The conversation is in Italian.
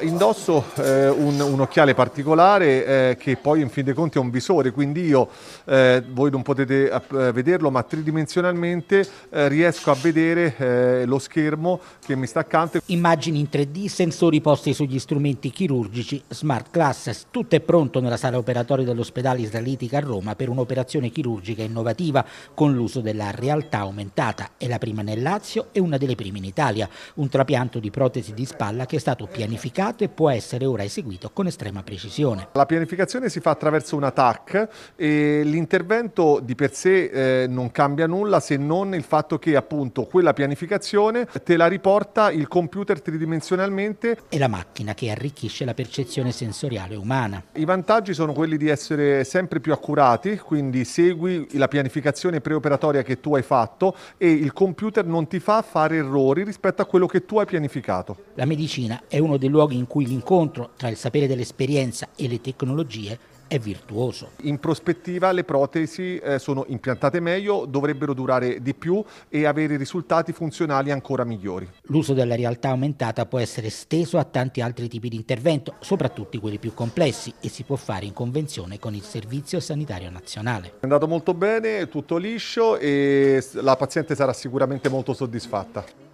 Indosso eh, un, un, occhiale particolare eh, che poi in fin dei conti è un visore, quindi io, eh, voi non potete eh, vederlo, ma tridimensionalmente eh, riesco a vedere eh, lo schermo che mi sta accanto. Immagini in 3D, sensori posti sugli strumenti chirurgici, smart glasses, tutto è pronto nella sala operatoria dell'ospedale israelitica a Roma per un'operazione chirurgica innovativa con l'uso della realtà aumentata. È la prima nel Lazio e una delle prime in Italia, un trapianto di protesi di spalla che è stato pianificato pianificato e può essere ora eseguito con estrema precisione. La pianificazione si fa attraverso una TAC e l'intervento di per sé eh, non cambia nulla se non il fatto che appunto quella pianificazione te la riporta il computer tridimensionalmente. E la macchina che arricchisce la percezione sensoriale umana. I vantaggi sono quelli di essere sempre più accurati, quindi segui la pianificazione preoperatoria che tu hai fatto e il computer non ti fa fare errori rispetto a quello che tu hai pianificato. La medicina è uno dei luoghi in cui l'incontro tra il sapere dell'esperienza e le tecnologie è virtuoso. In prospettiva le protesi eh, sono impiantate meglio, dovrebbero durare di più e avere risultati funzionali ancora migliori. L'uso della realtà aumentata può essere esteso a tanti altri tipi di intervento, soprattutto quelli più complessi e si può fare in convenzione con il Servizio Sanitario Nazionale. È andato molto bene, tutto liscio e la paziente sarà sicuramente molto soddisfatta.